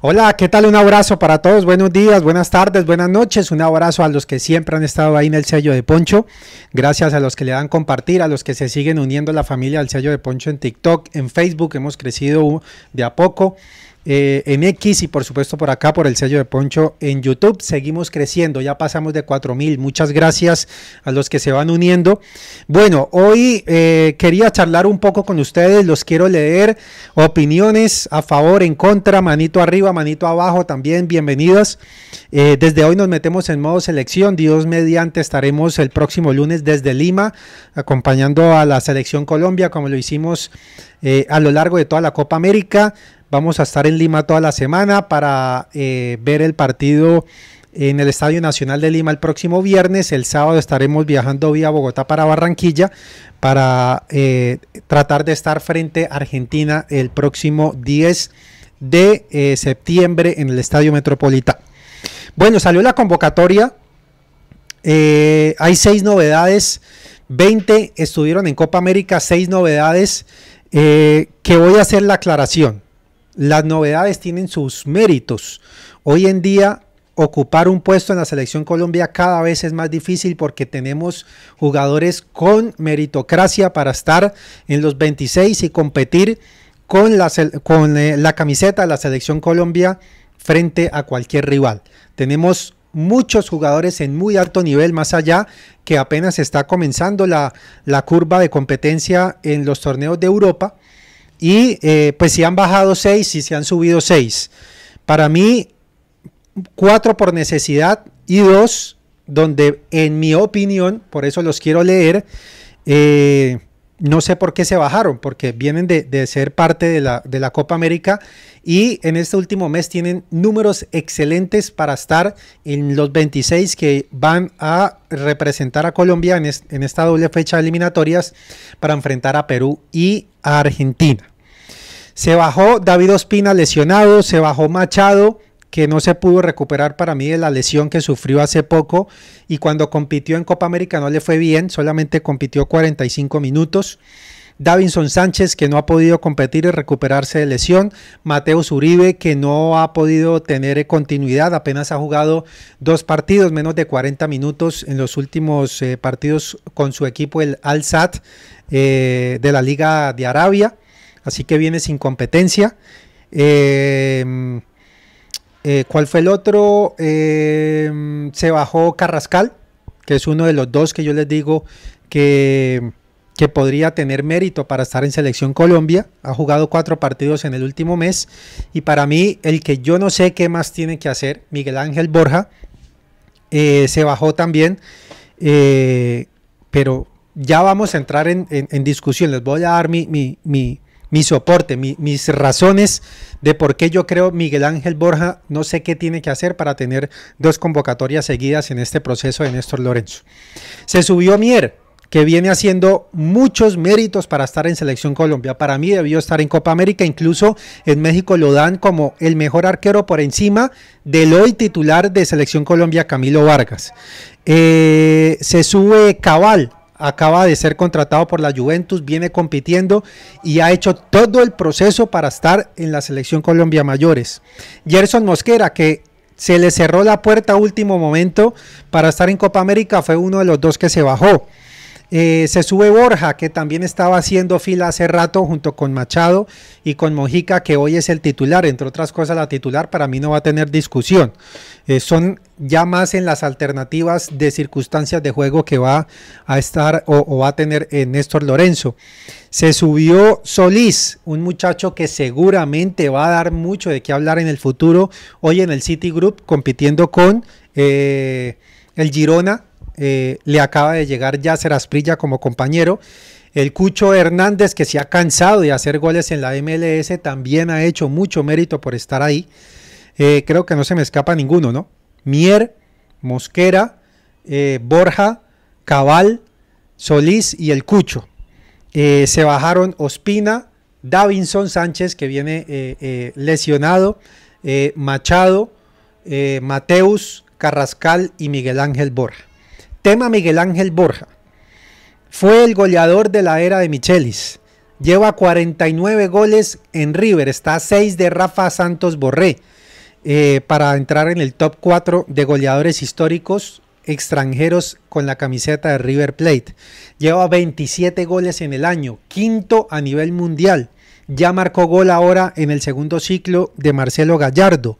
Hola, ¿qué tal? Un abrazo para todos. Buenos días, buenas tardes, buenas noches. Un abrazo a los que siempre han estado ahí en el sello de Poncho. Gracias a los que le dan compartir, a los que se siguen uniendo la familia al sello de Poncho en TikTok, en Facebook. Hemos crecido de a poco mx eh, en X y por supuesto por acá, por el sello de Poncho en YouTube. Seguimos creciendo, ya pasamos de 4.000. Muchas gracias a los que se van uniendo. Bueno, hoy eh, quería charlar un poco con ustedes, los quiero leer. Opiniones a favor, en contra, manito arriba, manito abajo también, bienvenidas. Eh, desde hoy nos metemos en modo selección, Dios mediante estaremos el próximo lunes desde Lima acompañando a la selección Colombia como lo hicimos a lo largo de toda la Copa América. Vamos a estar en Lima toda la semana para eh, ver el partido en el Estadio Nacional de Lima el próximo viernes. El sábado estaremos viajando vía Bogotá para Barranquilla para eh, tratar de estar frente a Argentina el próximo 10 de eh, septiembre en el Estadio Metropolitano. Bueno, salió la convocatoria. hay seis novedades. Veinte estuvieron en Copa América, seis novedades. que voy a hacer la aclaración. Las novedades tienen sus méritos. Hoy en día ocupar un puesto en la selección Colombia cada vez es más difícil porque tenemos jugadores con meritocracia para estar en los 26 y competir con la, con eh, la camiseta de la selección Colombia frente a cualquier rival. Tenemos muchos jugadores en muy alto nivel, más allá que apenas está comenzando la, la curva de competencia en los torneos de Europa y eh, pues si han bajado 6 y si han subido 6. Para mí, 4 por necesidad y 2 donde en mi opinión, por eso los quiero leer, eh, no sé por qué se bajaron, porque vienen de, ser parte de la, Copa América y en este último mes tienen números excelentes para estar en los 26 que van a representar a Colombia en, en esta doble fecha de eliminatorias para enfrentar a Perú y a Argentina. Se bajó David Ospina lesionado, se bajó Machado, que no se pudo recuperar para mí de la lesión que sufrió hace poco y cuando compitió en Copa América no le fue bien, solamente compitió 45 minutos. Davinson Sánchez, que no ha podido competir y recuperarse de lesión. Mateus Uribe, que no ha podido tener continuidad, apenas ha jugado dos partidos, menos de 40 minutos en los últimos eh, partidos con su equipo, el Al-Sat, eh, de la Liga de Arabia. Así que viene sin competencia. Eh, eh, ¿Cuál fue el otro? Eh, se bajó Carrascal, que es uno de los dos que yo les digo que, podría tener mérito para estar en Selección Colombia. Ha jugado cuatro partidos en el último mes. Y para mí, el que yo no sé qué más tiene que hacer, Miguel Ángel Borja, eh, se bajó también. pero ya vamos a entrar en, en, discusión. Les voy a dar mi, mi mi soporte, mis razones de por qué yo creo Miguel Ángel Borja no sé qué tiene que hacer para tener dos convocatorias seguidas en este proceso de Néstor Lorenzo. Se subió Mier, que viene haciendo muchos méritos para estar en Selección Colombia. Para mí debió estar en Copa América, incluso en México lo dan como el mejor arquero por encima del hoy titular de Selección Colombia, Camilo Vargas. Eh, se sube Cabal, acaba de ser contratado por la Juventus, viene compitiendo y ha hecho todo el proceso para estar en la selección Colombia Mayores. Gerson Mosquera, que se le cerró la puerta a último momento para estar en Copa América, fue uno de los dos que se bajó. Eh, se sube Borja, que también estaba haciendo fila hace rato junto con Machado y con Mojica, que hoy es el titular. Entre otras cosas, la titular para mí no va a tener discusión. Eh, son ya más en las alternativas de circunstancias de juego que va a estar o, va a tener Néstor Lorenzo. Se subió Solís, un muchacho que seguramente va a dar mucho de qué hablar en el futuro, hoy en el Group, compitiendo con eh, el Girona eh, le acaba de llegar Yasser Asprilla como compañero. El Cucho Hernández, que se ha cansado de hacer goles en la MLS, también ha hecho mucho mérito por estar ahí. Eh, creo que no se me escapa ninguno, ¿no? Mier, Mosquera, eh, Borja, Cabal, Solís y el Cucho. se bajaron Ospina, Davinson Sánchez, que viene lesionado, Machado, Mateus, Carrascal y Miguel Ángel Borja. Tema Miguel Ángel Borja. Fue el goleador de la era de Michelis. Lleva 49 goles en River. Está a 6 de Rafa Santos Borré. Eh, para entrar en el top 4 de goleadores históricos extranjeros con la camiseta de River Plate. Lleva 27 goles en el año, quinto a nivel mundial. Ya marcó gol ahora en el segundo ciclo de Marcelo Gallardo.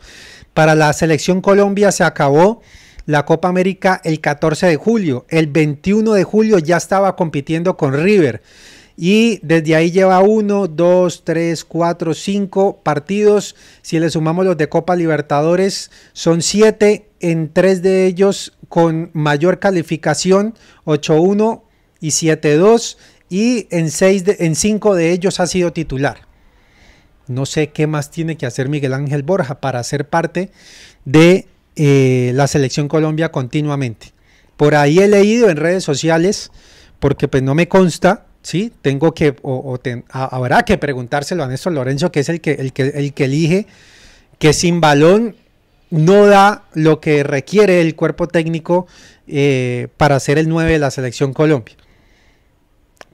Para la selección Colombia se acabó la Copa América el 14 de julio. El 21 de julio ya estaba compitiendo con River. Y desde ahí lleva 1, 2, 3, 4, 5 partidos. Si le sumamos los de Copa Libertadores, son 7 en 3 de ellos con mayor calificación, 8-1 y 7-2. Y en, 6 en 5 de ellos ha sido titular. No sé qué más tiene que hacer Miguel Ángel Borja para ser parte de eh, la selección Colombia continuamente. Por ahí he leído en redes sociales, porque pues no me consta, ¿sí? Tengo que, o, habrá que preguntárselo a Néstor Lorenzo, que es el que, el que, el que elige, que sin balón no da lo que requiere el cuerpo técnico eh, para ser el 9 de la selección Colombia.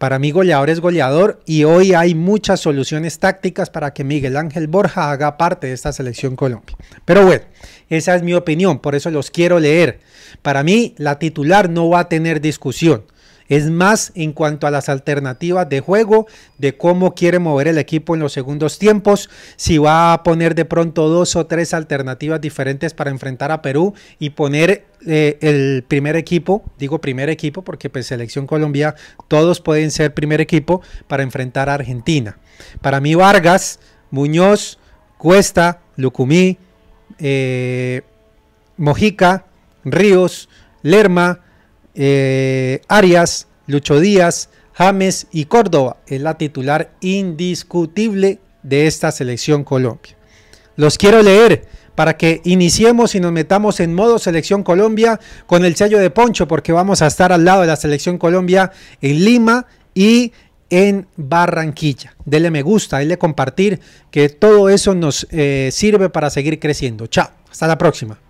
Para mí goleador es goleador y hoy hay muchas soluciones tácticas para que Miguel Ángel Borja haga parte de esta selección Colombia. Pero bueno, esa es mi opinión, por eso los quiero leer. Para mí la titular no va a tener discusión es más en cuanto a las alternativas de juego, de cómo quiere mover el equipo en los segundos tiempos, si va a poner de pronto dos o tres alternativas diferentes para enfrentar a Perú y poner eh, el primer equipo, digo primer equipo porque pues selección Colombia todos pueden ser primer equipo para enfrentar a Argentina. Para mí Vargas, Muñoz, Cuesta, Lucumí, eh, Mojica, Ríos, Lerma, eh, Arias, Lucho Díaz, James y Córdoba es la titular indiscutible de esta selección Colombia. Los quiero leer para que iniciemos y nos metamos en modo Selección Colombia con el sello de Poncho, porque vamos a estar al lado de la Selección Colombia en Lima y en Barranquilla. Dele me gusta, denle compartir, que todo eso nos eh, sirve para seguir creciendo. Chao, hasta la próxima.